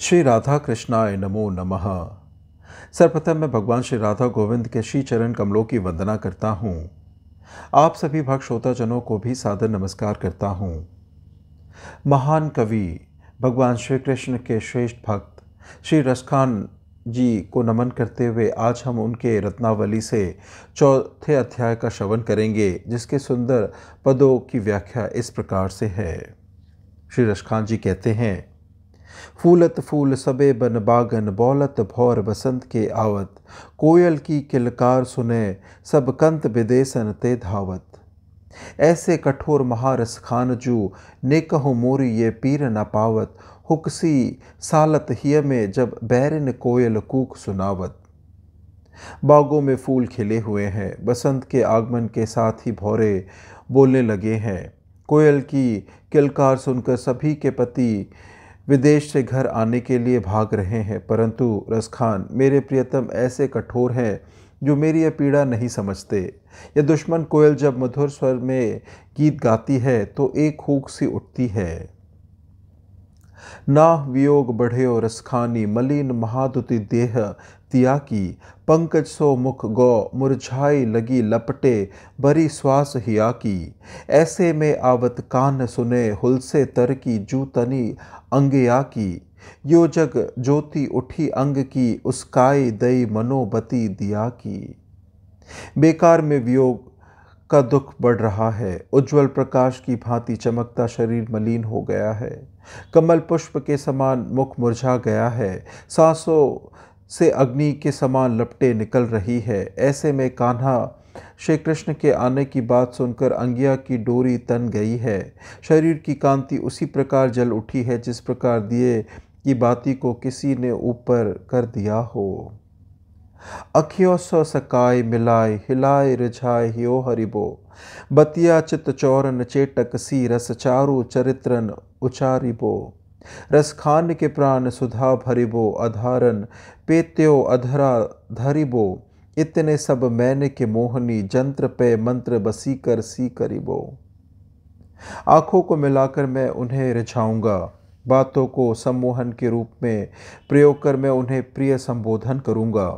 श्री राधा कृष्णाय नमो नमः सर्वप्रथम मैं भगवान श्री राधा गोविंद के श्री चरण कमलों की वंदना करता हूँ आप सभी भक्त श्रोताजनों को भी सादर नमस्कार करता हूँ महान कवि भगवान श्री कृष्ण के श्रेष्ठ भक्त श्री रसखान जी को नमन करते हुए आज हम उनके रत्नावली से चौथे अध्याय का श्रवण करेंगे जिसके सुंदर पदों की व्याख्या इस प्रकार से है श्री रसखान जी कहते हैं फूलत फूल सबे बन बागन बौलत भौर बसंत के आवत कोयल की किलकार सुने सब कंत विदेशन ते धावत ऐसे कठोर महारस खान जू ने मोरी ये पीर न पावत हुक्सी सालत हिय में जब बैरन कोयल कूक सुनावत बागों में फूल खिले हुए हैं बसंत के आगमन के साथ ही भौरे बोलने लगे हैं कोयल की किलकार सुनकर सभी के पति विदेश से घर आने के लिए भाग रहे हैं परंतु रसखान मेरे प्रियतम ऐसे कठोर हैं जो मेरी यह पीड़ा नहीं समझते यह दुश्मन कोयल जब मधुर स्वर में गीत गाती है तो एक हूक सी उठती है ना वियोग बढ़े रसखानी मलिन महादुति देह तिया की पंकज सो मुख गौ मुरझाई लगी लपटे बरी श्वास हिया की ऐसे में आवत कान सुने हुलसे तर की जूतनी अंगया की यो जग ज्योति उठी अंग की उसकाई दई मनोबती दिया की बेकार में वियोग का दुख बढ़ रहा है उज्जवल प्रकाश की भांति चमकता शरीर मलिन हो गया है कमल पुष्प के समान मुख मुरझा गया है सांसों से अग्नि के समान लपटे निकल रही है ऐसे में कान्हा श्री कृष्ण के आने की बात सुनकर अंगिया की डोरी तन गई है शरीर की कांति उसी प्रकार जल उठी है जिस प्रकार दिए की बाती को किसी ने ऊपर कर दिया हो अखियो सकाय मिलाय हिलाय रिझाय हियो हरिबो बतिया चित्त चौरन चेटक सी रस चारु चरित्रन उचारिबो रसखान के प्राण सुधा भरिबो अधारन पेत्यो अधरा धरिबो इतने सब मैंने के मोहनी जंत्र पे मंत्र बसी कर सी करिबो आँखों को मिलाकर मैं उन्हें रिझाऊंगा बातों को सम्मोहन के रूप में प्रयोग कर मैं उन्हें प्रिय संबोधन करूंगा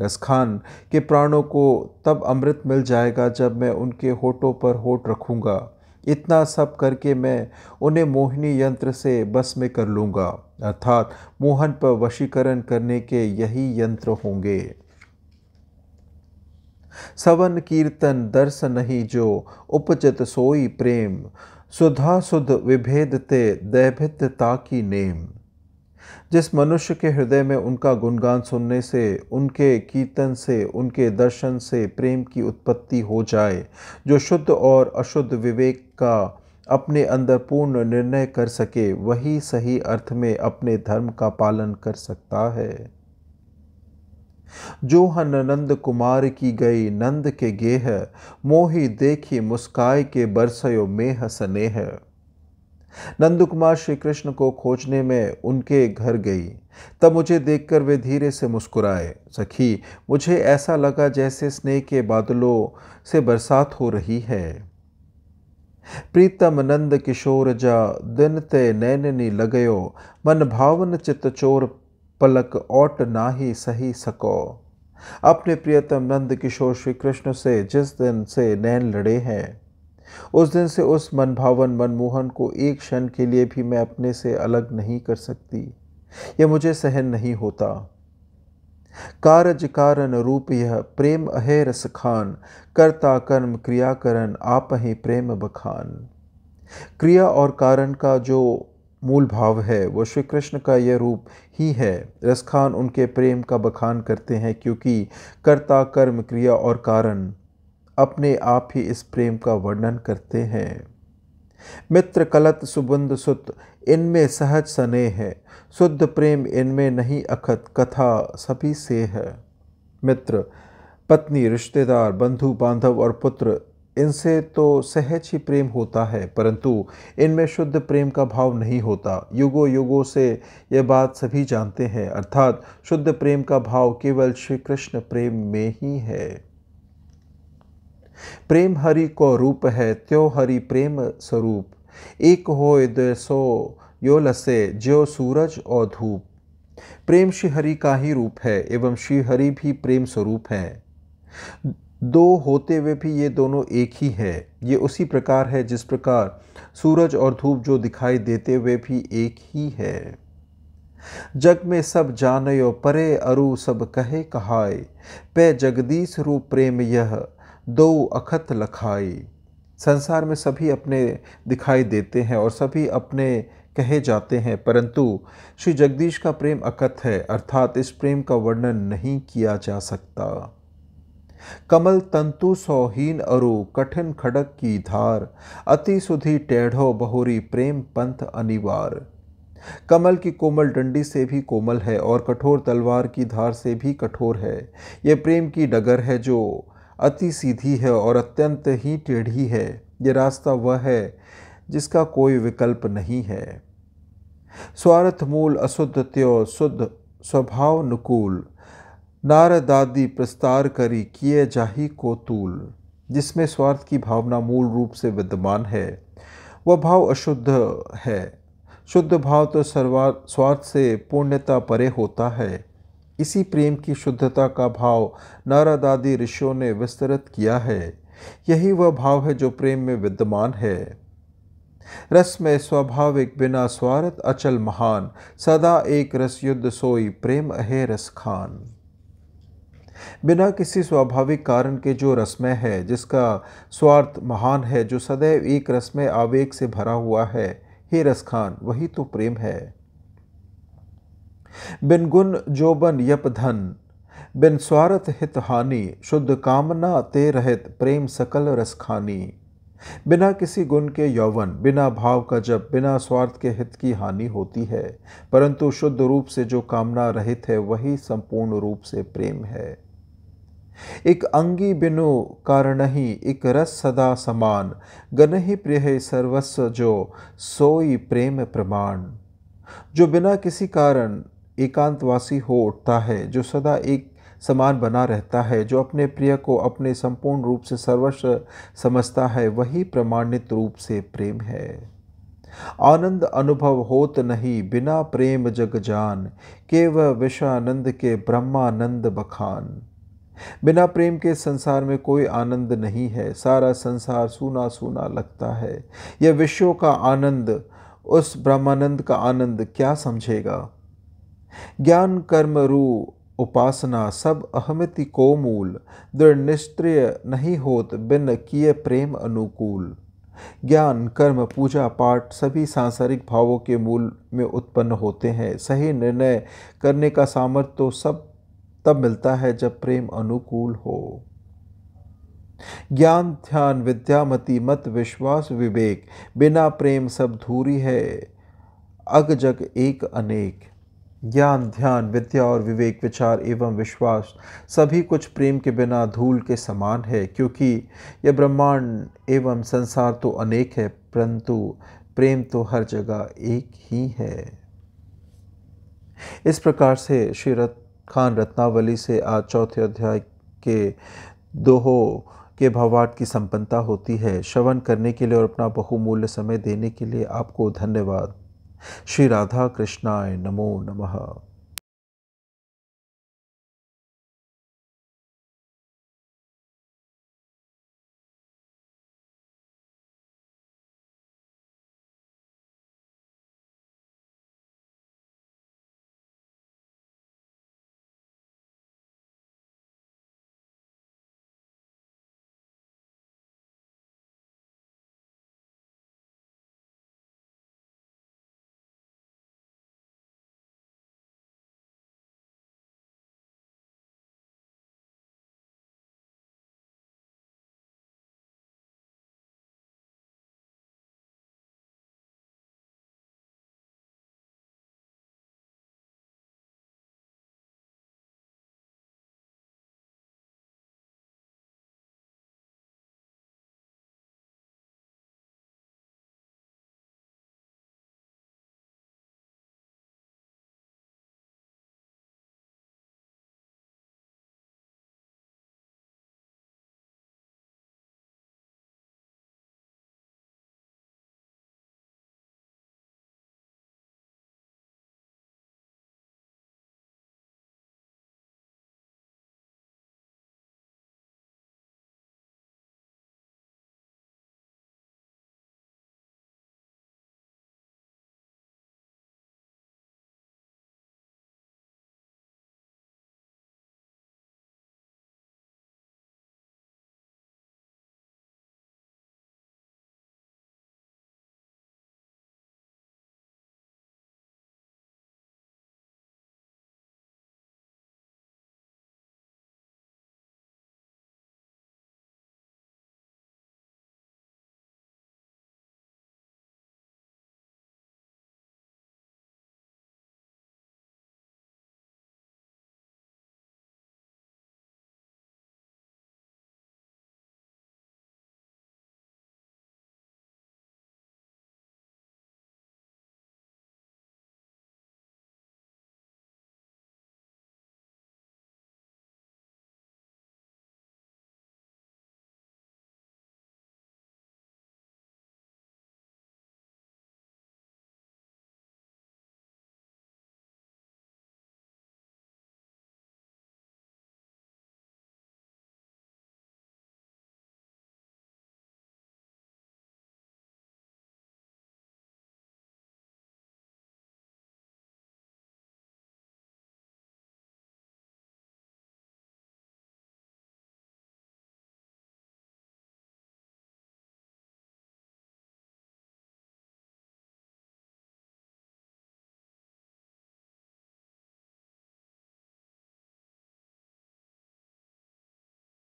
रसखान के प्राणों को तब अमृत मिल जाएगा जब मैं उनके होठों पर होठ रखूंगा इतना सब करके मैं उन्हें मोहिनी यंत्र से बस में कर लूँगा अर्थात मोहन पर वशीकरण करने के यही यंत्र होंगे सवन कीर्तन दर्श नहीं जो उपजत सोई प्रेम सुधा सुध ते दैभित्यता की नेम जिस मनुष्य के हृदय में उनका गुणगान सुनने से उनके कीर्तन से उनके दर्शन से प्रेम की उत्पत्ति हो जाए जो शुद्ध और अशुद्ध विवेक का अपने अंदर पूर्ण निर्णय कर सके वही सही अर्थ में अपने धर्म का पालन कर सकता है जोहन नंद कुमार की गई नंद के गेह मोही देखी मुस्काय के बरसयो मेह स्नेह नंद कुमार श्री कृष्ण को खोजने में उनके घर गई तब मुझे देखकर वे धीरे से मुस्कुराए सखी मुझे ऐसा लगा जैसे स्नेह के बादलों से बरसात हो रही है प्रीतम नंद किशोर जा दिन ते नैननी लगयो मन भावन चित चोर पलक ओट नाही सही सको अपने प्रियतम नंद किशोर श्री कृष्ण से जिस दिन से नैन लड़े हैं उस दिन से उस मनभावन मनमोहन को एक क्षण के लिए भी मैं अपने से अलग नहीं कर सकती यह मुझे सहन नहीं होता कारज कारण रूप यह प्रेम अहे रस खान करता कर्म क्रिया करण आप ही प्रेम बखान क्रिया और कारण का जो मूल भाव है वो श्री कृष्ण का यह रूप ही है रसखान उनके प्रेम का बखान करते हैं क्योंकि कर्ता कर्म क्रिया और कारण अपने आप ही इस प्रेम का वर्णन करते हैं मित्र कलत सुबुंद सुत इनमें सहज सने है शुद्ध प्रेम इनमें नहीं अखत कथा सभी से है मित्र पत्नी रिश्तेदार बंधु बांधव और पुत्र इनसे तो सहज ही प्रेम होता है परंतु इनमें शुद्ध प्रेम का भाव नहीं होता युगो युगों से यह बात सभी जानते हैं अर्थात शुद्ध प्रेम का भाव केवल श्री कृष्ण प्रेम में ही है प्रेम हरि को रूप है त्यो हरि प्रेम स्वरूप एक हो सो यो लसे ज्यो सूरज और धूप प्रेम श्री हरि का ही रूप है एवं श्री हरि भी प्रेम स्वरूप है दो होते हुए भी ये दोनों एक ही है ये उसी प्रकार है जिस प्रकार सूरज और धूप जो दिखाई देते हुए भी एक ही है जग में सब जानयो परे अरु सब कहे कहाय पे जगदीश रूप प्रेम यह दो अखत लखाई संसार में सभी अपने दिखाई देते हैं और सभी अपने कहे जाते हैं परंतु श्री जगदीश का प्रेम अकथ है अर्थात इस प्रेम का वर्णन नहीं किया जा सकता कमल तंतु सौहीन अरु कठिन खड़क की धार अति सुधी टेढ़ो बहोरी प्रेम पंथ अनिवार कमल की कोमल डंडी से भी कोमल है और कठोर तलवार की धार से भी कठोर है यह प्रेम की डगर है जो अति सीधी है और अत्यंत ही टेढ़ी है ये रास्ता वह है जिसका कोई विकल्प नहीं है स्वार्थ मूल अशुद्ध त्यो शुद्ध स्वभाव अनुकूल नारदादि प्रस्तार करी किए जाही को तूल जिसमें स्वार्थ की भावना मूल रूप से विद्यमान है वह भाव अशुद्ध है शुद्ध भाव तो सर्वा स्वार्थ से पूर्णता परे होता है इसी प्रेम की शुद्धता का भाव नारादादी ऋषियों ने विस्तृत किया है यही वह भाव है जो प्रेम में विद्यमान है रस में स्वाभाविक बिना स्वार्थ अचल महान सदा एक रस युद्ध सोई प्रेम अहे रस खान बिना किसी स्वाभाविक कारण के जो रसमय है जिसका स्वार्थ महान है जो सदैव एक रसमय आवेग से भरा हुआ है हे रस खान वही तो प्रेम है बिन गुण जोबन यप धन बिन स्वार्थ हित हानि शुद्ध कामना ते रहित प्रेम सकल रसखानी बिना किसी गुण के यौवन बिना भाव का जब बिना स्वार्थ के हित की हानि होती है परंतु शुद्ध रूप से जो कामना रहित है वही संपूर्ण रूप से प्रेम है एक अंगी बिनु कारण ही एक रस सदा समान गन ही प्रिय सर्वस्व जो सोई प्रेम प्रमाण जो बिना किसी कारण एकांतवासी हो उठता है जो सदा एक समान बना रहता है जो अपने प्रिय को अपने संपूर्ण रूप से सर्वस्व समझता है वही प्रमाणित रूप से प्रेम है आनंद अनुभव होत नहीं बिना प्रेम जग जान केव विषानंद के ब्रह्मानंद बखान बिना प्रेम के संसार में कोई आनंद नहीं है सारा संसार सूना सूना लगता है यह विश्व का आनंद उस ब्रह्मानंद का आनंद क्या समझेगा ज्ञान कर्म रू उपासना सब अहमिति को मूल दृढ़ निश्चय नहीं होत बिन किए प्रेम अनुकूल ज्ञान कर्म पूजा पाठ सभी सांसारिक भावों के मूल में उत्पन्न होते हैं सही निर्णय करने का सामर्थ्य तो सब तब मिलता है जब प्रेम अनुकूल हो ज्ञान ध्यान विद्यामति मत विश्वास विवेक बिना प्रेम सब धूरी है अग जग एक अनेक ज्ञान ध्यान विद्या और विवेक विचार एवं विश्वास सभी कुछ प्रेम के बिना धूल के समान है क्योंकि यह ब्रह्मांड एवं संसार तो अनेक है परंतु प्रेम तो हर जगह एक ही है इस प्रकार से श्री रत खान रत्नावली से आज चौथे अध्याय के दोहो के भावार्थ की संपन्नता होती है श्रवण करने के लिए और अपना बहुमूल्य समय देने के लिए आपको धन्यवाद श्री राधा कृष्णाय नमो नमः